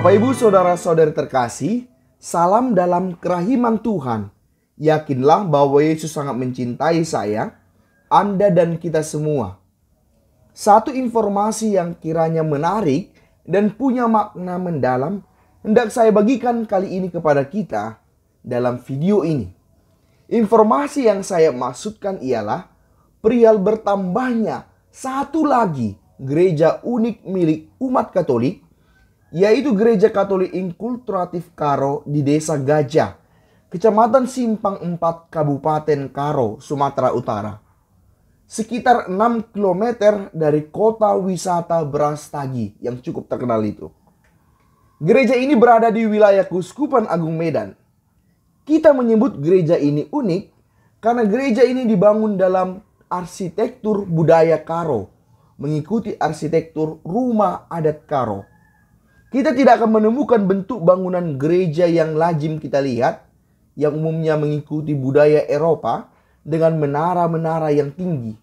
Bapak Ibu saudara-saudari terkasih, salam dalam kerahiman Tuhan. Yakinlah bahwa Yesus sangat mencintai saya, Anda dan kita semua. Satu informasi yang kiranya menarik dan punya makna mendalam hendak saya bagikan kali ini kepada kita dalam video ini. Informasi yang saya maksudkan ialah perihal bertambahnya satu lagi gereja unik milik umat Katolik yaitu Gereja Katolik Inkulturatif Karo di Desa Gajah, Kecamatan Simpang 4, Kabupaten Karo, Sumatera Utara. Sekitar 6 km dari kota wisata Brastagi yang cukup terkenal itu. Gereja ini berada di wilayah Kuskupan Agung Medan. Kita menyebut gereja ini unik karena gereja ini dibangun dalam arsitektur budaya Karo, mengikuti arsitektur rumah adat Karo. Kita tidak akan menemukan bentuk bangunan gereja yang lazim kita lihat, yang umumnya mengikuti budaya Eropa dengan menara-menara yang tinggi.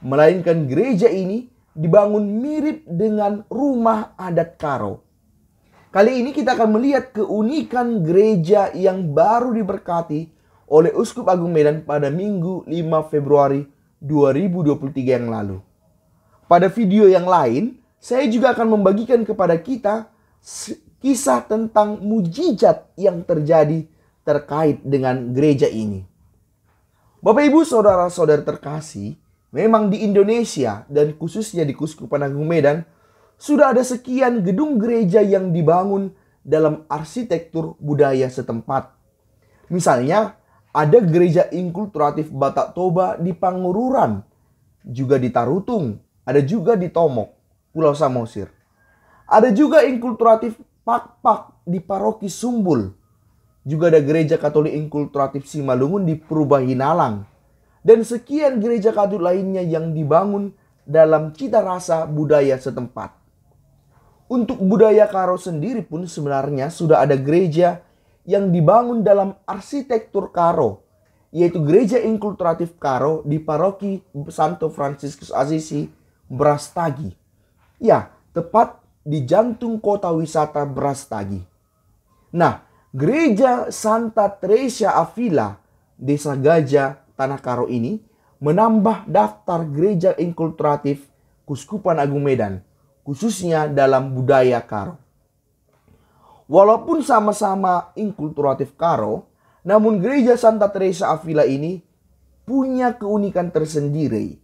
Melainkan gereja ini dibangun mirip dengan rumah adat Karo. Kali ini kita akan melihat keunikan gereja yang baru diberkati oleh Uskup Agung Medan pada Minggu 5 Februari 2023 yang lalu. Pada video yang lain, saya juga akan membagikan kepada kita kisah tentang mujizat yang terjadi terkait dengan gereja ini. Bapak Ibu saudara-saudara terkasih, memang di Indonesia dan khususnya di Kuskupan Agung Medan sudah ada sekian gedung gereja yang dibangun dalam arsitektur budaya setempat. Misalnya, ada gereja inkulturatif Batak Toba di Pangururan, juga di Tarutung, ada juga di Tomok, Pulau Samosir. Ada juga inkulturatif pak-pak di paroki Sumbul. Juga ada gereja katolik inkulturatif Simalungun di Perubahinalang. Dan sekian gereja katolik lainnya yang dibangun dalam cita rasa budaya setempat. Untuk budaya Karo sendiri pun sebenarnya sudah ada gereja yang dibangun dalam arsitektur Karo, yaitu gereja inkulturatif Karo di paroki Santo Franciscus Assisi, Brastagi. Ya, tepat di jantung kota wisata Brastagi. Nah, gereja Santa Teresa Avila, desa Gajah, Tanah Karo ini menambah daftar gereja inkulturatif Kuskupan Agung Medan, khususnya dalam budaya Karo. Walaupun sama-sama inkulturatif Karo, namun gereja Santa Teresa Avila ini punya keunikan tersendiri.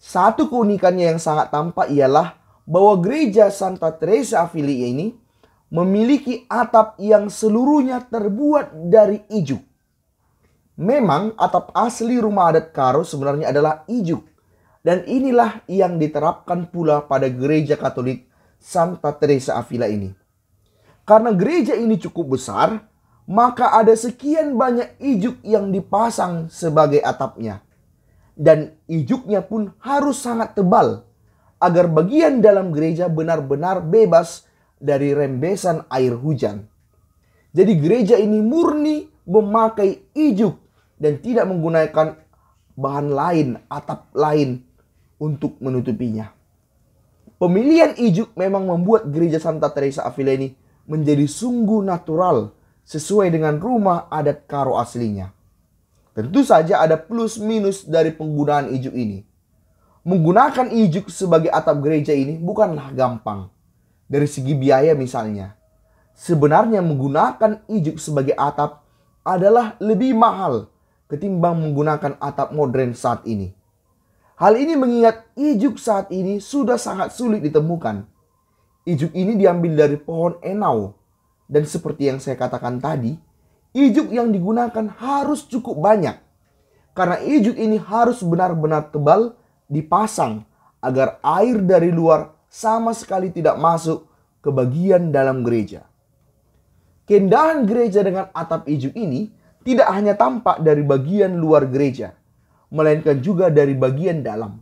Satu keunikannya yang sangat tampak ialah bahwa gereja Santa Teresa Avila ini memiliki atap yang seluruhnya terbuat dari ijuk. Memang atap asli rumah adat Karo sebenarnya adalah ijuk. Dan inilah yang diterapkan pula pada gereja Katolik Santa Teresa Avila ini. Karena gereja ini cukup besar, maka ada sekian banyak ijuk yang dipasang sebagai atapnya. Dan ijuknya pun harus sangat tebal agar bagian dalam gereja benar-benar bebas dari rembesan air hujan. Jadi gereja ini murni memakai ijuk dan tidak menggunakan bahan lain, atap lain untuk menutupinya. Pemilihan ijuk memang membuat gereja Santa Teresa Avila ini menjadi sungguh natural sesuai dengan rumah adat Karo aslinya. Tentu saja ada plus minus dari penggunaan ijuk ini menggunakan ijuk sebagai atap gereja ini bukanlah gampang. Dari segi biaya misalnya. Sebenarnya menggunakan ijuk sebagai atap adalah lebih mahal ketimbang menggunakan atap modern saat ini. Hal ini mengingat ijuk saat ini sudah sangat sulit ditemukan. Ijuk ini diambil dari pohon enau. Dan seperti yang saya katakan tadi, ijuk yang digunakan harus cukup banyak. Karena ijuk ini harus benar-benar tebal dipasang agar air dari luar sama sekali tidak masuk ke bagian dalam gereja. Keindahan gereja dengan atap ijuk ini tidak hanya tampak dari bagian luar gereja, melainkan juga dari bagian dalam.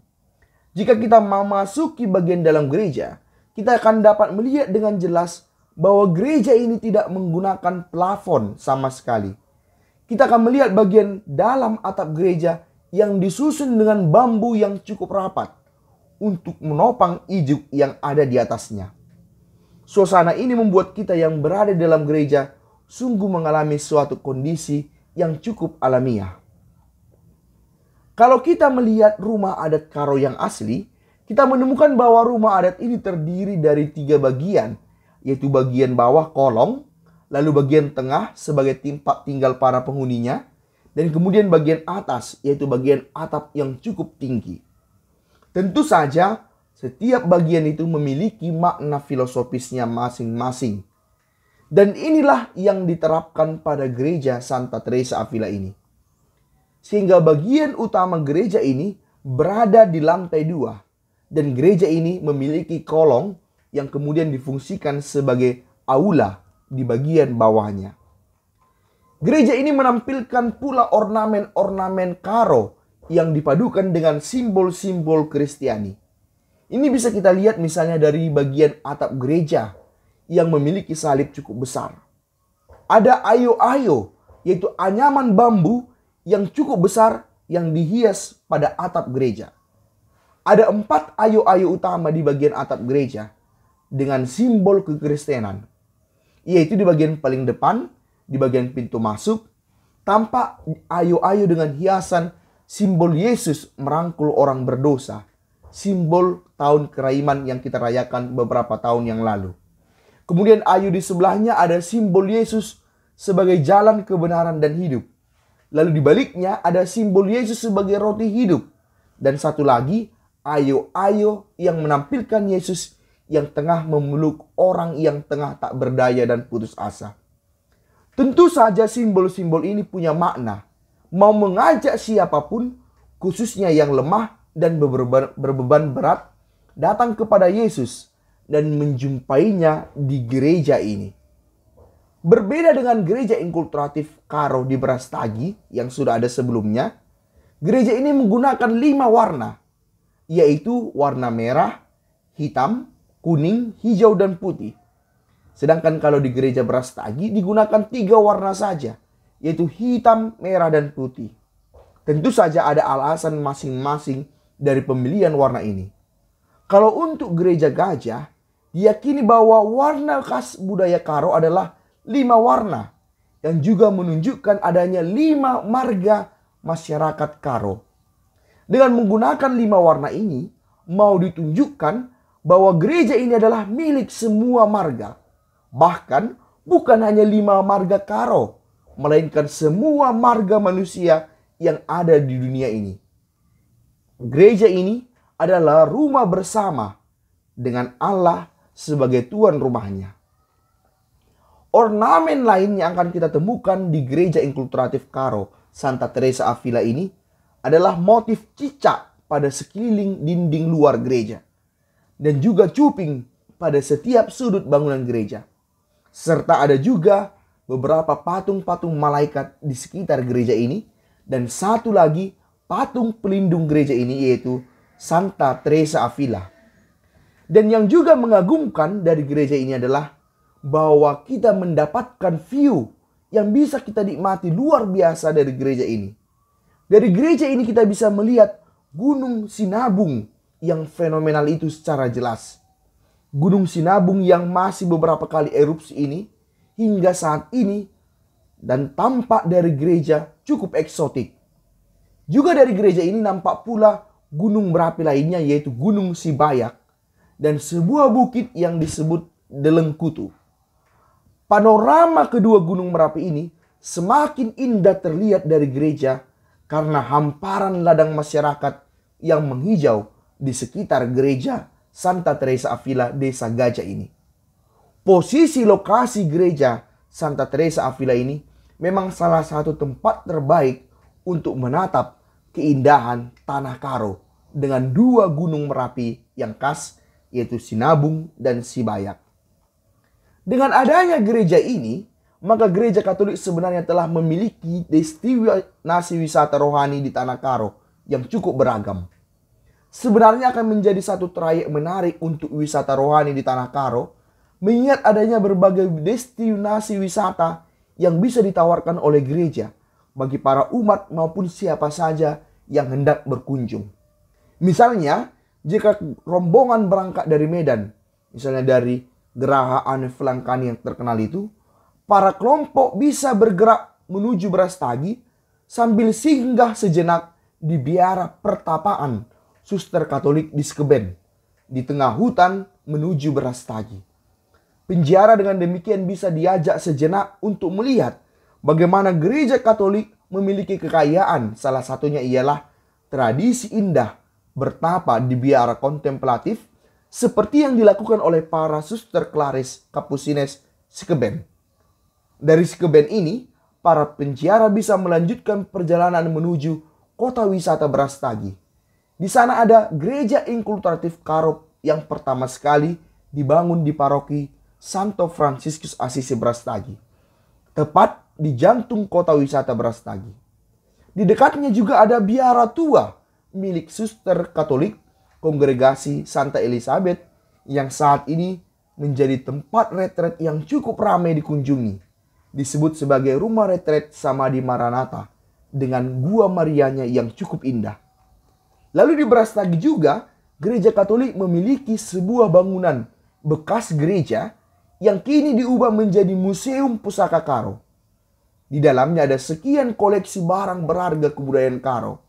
Jika kita memasuki bagian dalam gereja, kita akan dapat melihat dengan jelas bahwa gereja ini tidak menggunakan plafon sama sekali. Kita akan melihat bagian dalam atap gereja yang disusun dengan bambu yang cukup rapat untuk menopang ijuk yang ada di atasnya. Suasana ini membuat kita yang berada dalam gereja sungguh mengalami suatu kondisi yang cukup alamiah. Kalau kita melihat rumah adat Karo yang asli, kita menemukan bahwa rumah adat ini terdiri dari tiga bagian, yaitu bagian bawah kolong, lalu bagian tengah sebagai tempat tinggal para penghuninya, dan kemudian bagian atas, yaitu bagian atap yang cukup tinggi. Tentu saja, setiap bagian itu memiliki makna filosofisnya masing-masing. Dan inilah yang diterapkan pada gereja Santa Teresa Avila ini. Sehingga bagian utama gereja ini berada di lantai dua. Dan gereja ini memiliki kolong yang kemudian difungsikan sebagai aula di bagian bawahnya. Gereja ini menampilkan pula ornamen-ornamen karo yang dipadukan dengan simbol-simbol Kristiani. Ini bisa kita lihat misalnya dari bagian atap gereja yang memiliki salib cukup besar. Ada ayo-ayo yaitu anyaman bambu yang cukup besar yang dihias pada atap gereja. Ada empat ayo-ayo utama di bagian atap gereja dengan simbol kekristenan. Yaitu di bagian paling depan di bagian pintu masuk, tampak ayu-ayu dengan hiasan simbol Yesus merangkul orang berdosa, simbol tahun keraiman yang kita rayakan beberapa tahun yang lalu. Kemudian ayu di sebelahnya ada simbol Yesus sebagai jalan kebenaran dan hidup. Lalu di baliknya ada simbol Yesus sebagai roti hidup. Dan satu lagi, ayo-ayo yang menampilkan Yesus yang tengah memeluk orang yang tengah tak berdaya dan putus asa. Tentu saja simbol-simbol ini punya makna. Mau mengajak siapapun, khususnya yang lemah dan berbeban, berbeban berat, datang kepada Yesus dan menjumpainya di gereja ini. Berbeda dengan gereja inkulturatif Karo di Brastagi yang sudah ada sebelumnya, gereja ini menggunakan lima warna, yaitu warna merah, hitam, kuning, hijau, dan putih Sedangkan kalau di gereja beras Brastagi digunakan tiga warna saja, yaitu hitam, merah, dan putih. Tentu saja ada alasan masing-masing dari pemilihan warna ini. Kalau untuk gereja gajah, diyakini bahwa warna khas budaya Karo adalah lima warna yang juga menunjukkan adanya lima marga masyarakat Karo. Dengan menggunakan lima warna ini, mau ditunjukkan bahwa gereja ini adalah milik semua marga Bahkan bukan hanya lima marga karo, melainkan semua marga manusia yang ada di dunia ini. Gereja ini adalah rumah bersama dengan Allah sebagai tuan rumahnya. Ornamen lain yang akan kita temukan di gereja inkulturatif Karo Santa Teresa Avila ini adalah motif cicak pada sekeliling dinding luar gereja dan juga cuping pada setiap sudut bangunan gereja. Serta ada juga beberapa patung-patung malaikat di sekitar gereja ini dan satu lagi patung pelindung gereja ini yaitu Santa Teresa Avila. Dan yang juga mengagumkan dari gereja ini adalah bahwa kita mendapatkan view yang bisa kita nikmati luar biasa dari gereja ini. Dari gereja ini kita bisa melihat Gunung Sinabung yang fenomenal itu secara jelas. Gunung Sinabung yang masih beberapa kali erupsi ini hingga saat ini dan tampak dari gereja cukup eksotik. Juga dari gereja ini nampak pula gunung berapi lainnya yaitu Gunung Sibayak dan sebuah bukit yang disebut Delengkutu. Panorama kedua gunung Merapi ini semakin indah terlihat dari gereja karena hamparan ladang masyarakat yang menghijau di sekitar gereja Santa Teresa Avila Desa Gajah ini. Posisi lokasi gereja Santa Teresa Avila ini memang salah satu tempat terbaik untuk menatap keindahan Tanah Karo dengan dua gunung merapi yang khas yaitu Sinabung dan Sibayak. Dengan adanya gereja ini, maka gereja Katolik sebenarnya telah memiliki destinasi wisata rohani di Tanah Karo yang cukup beragam sebenarnya akan menjadi satu trayek menarik untuk wisata rohani di Tanah Karo, mengingat adanya berbagai destinasi wisata yang bisa ditawarkan oleh gereja bagi para umat maupun siapa saja yang hendak berkunjung. Misalnya, jika rombongan berangkat dari Medan, misalnya dari Geraha Anef yang terkenal itu, para kelompok bisa bergerak menuju Brastagi sambil singgah sejenak di biara pertapaan suster Katolik di Skeben, di tengah hutan menuju beras tagi. Penjara dengan demikian bisa diajak sejenak untuk melihat bagaimana gereja Katolik memiliki kekayaan. Salah satunya ialah tradisi indah bertapa di biara kontemplatif seperti yang dilakukan oleh para suster Claris Kapusines Skeben. Dari Skeben ini, para penjara bisa melanjutkan perjalanan menuju kota wisata Brastagi. Di sana ada gereja inkulturatif Karop yang pertama sekali dibangun di paroki Santo Franciscus Assisi Brastagi, tepat di jantung kota wisata Brastagi. Di dekatnya juga ada biara tua milik suster Katolik Kongregasi Santa Elizabeth yang saat ini menjadi tempat retret yang cukup ramai dikunjungi. Disebut sebagai rumah retret sama di Maranatha dengan gua Marianya yang cukup indah. Lalu di Brastagi juga, gereja Katolik memiliki sebuah bangunan bekas gereja yang kini diubah menjadi Museum Pusaka Karo. Di dalamnya ada sekian koleksi barang berharga kebudayaan Karo.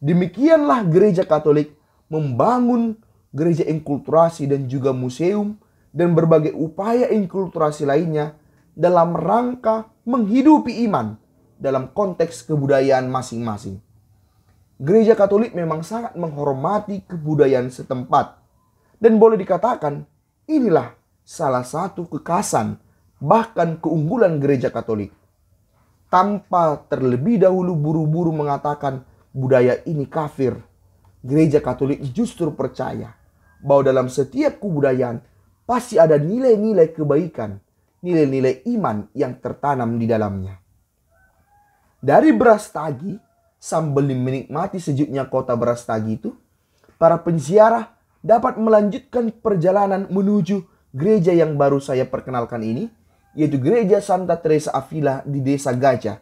Demikianlah gereja Katolik membangun gereja inkulturasi dan juga museum dan berbagai upaya inkulturasi lainnya dalam rangka menghidupi iman dalam konteks kebudayaan masing-masing. Gereja Katolik memang sangat menghormati kebudayaan setempat. Dan boleh dikatakan inilah salah satu kekasan bahkan keunggulan gereja Katolik. Tanpa terlebih dahulu buru-buru mengatakan budaya ini kafir, gereja Katolik justru percaya bahwa dalam setiap kebudayaan pasti ada nilai-nilai kebaikan, nilai-nilai iman yang tertanam di dalamnya. Dari beras tagih sambil menikmati sejuknya kota beras tagi itu, para penziarah dapat melanjutkan perjalanan menuju gereja yang baru saya perkenalkan ini, yaitu gereja Santa Teresa Avila di desa Gajah,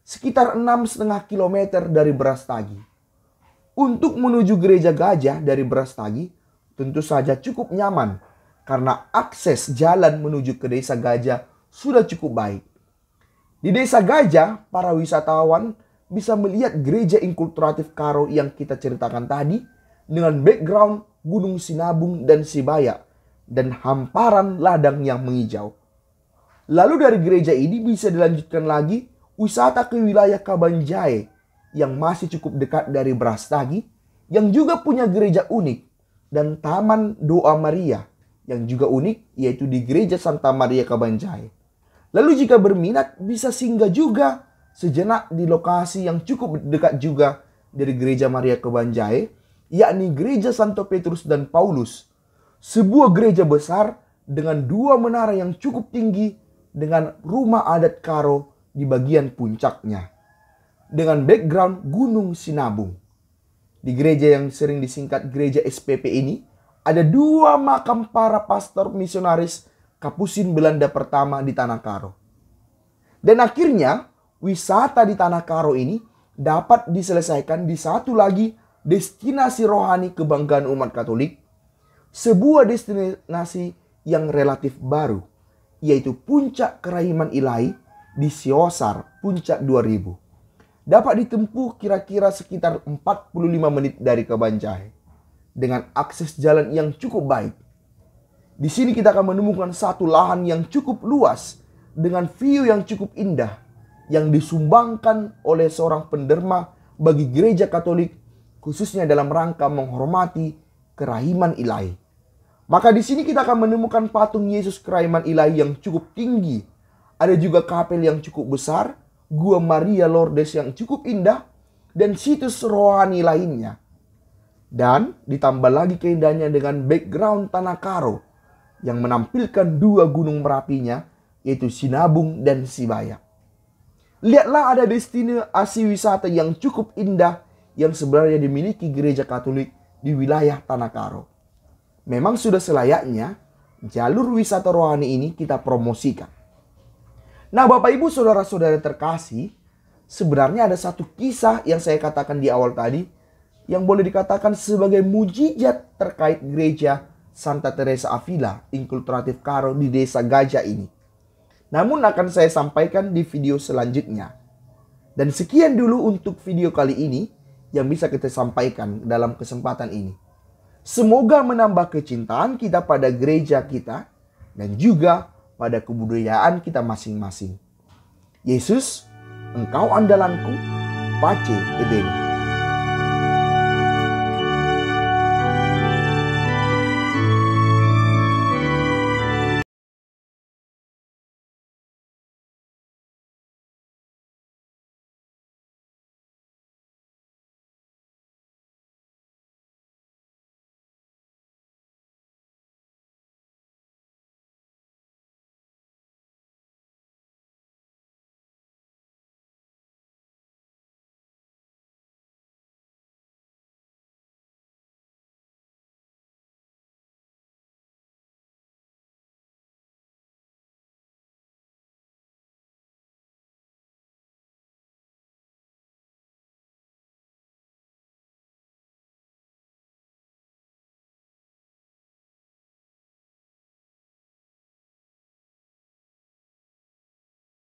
sekitar 6,5 km dari beras tagi. Untuk menuju gereja Gajah dari beras tagi, tentu saja cukup nyaman karena akses jalan menuju ke desa Gajah sudah cukup baik. Di desa Gajah, para wisatawan bisa melihat gereja inkulturatif Karo yang kita ceritakan tadi dengan background Gunung Sinabung dan Sibaya dan hamparan ladang yang menghijau. Lalu dari gereja ini bisa dilanjutkan lagi wisata ke wilayah Kabanjae yang masih cukup dekat dari Brastagi yang juga punya gereja unik dan Taman Doa Maria yang juga unik yaitu di Gereja Santa Maria Kabanjae. Lalu jika berminat bisa singgah juga sejenak di lokasi yang cukup dekat juga dari gereja Maria Kebanjai, yakni gereja Santo Petrus dan Paulus. Sebuah gereja besar dengan dua menara yang cukup tinggi dengan rumah adat Karo di bagian puncaknya. Dengan background Gunung Sinabung. Di gereja yang sering disingkat gereja SPP ini, ada dua makam para pastor misionaris Kapusin Belanda pertama di Tanah Karo. Dan akhirnya, wisata di Tanah Karo ini dapat diselesaikan di satu lagi destinasi rohani kebanggaan umat Katolik, sebuah destinasi yang relatif baru, yaitu puncak kerahiman ilahi di Siosar, puncak 2000. Dapat ditempuh kira-kira sekitar 45 menit dari Kebanjai dengan akses jalan yang cukup baik. Di sini kita akan menemukan satu lahan yang cukup luas dengan view yang cukup indah yang disumbangkan oleh seorang penderma bagi gereja Katolik khususnya dalam rangka menghormati kerahiman ilahi. Maka di sini kita akan menemukan patung Yesus kerahiman ilahi yang cukup tinggi. Ada juga kapel yang cukup besar, gua Maria Lourdes yang cukup indah, dan situs rohani lainnya. Dan ditambah lagi keindahannya dengan background tanah karo yang menampilkan dua gunung merapinya yaitu Sinabung dan Sibayak. Lihatlah ada destinasi wisata yang cukup indah yang sebenarnya dimiliki gereja Katolik di wilayah Tanah Karo. Memang sudah selayaknya jalur wisata rohani ini kita promosikan. Nah Bapak Ibu Saudara-saudara terkasih, sebenarnya ada satu kisah yang saya katakan di awal tadi yang boleh dikatakan sebagai mujizat terkait gereja Santa Teresa Avila, inkulturatif Karo di desa Gajah ini namun akan saya sampaikan di video selanjutnya. Dan sekian dulu untuk video kali ini yang bisa kita sampaikan dalam kesempatan ini. Semoga menambah kecintaan kita pada gereja kita dan juga pada kebudayaan kita masing-masing. Yesus, Engkau andalanku, Pace edeni.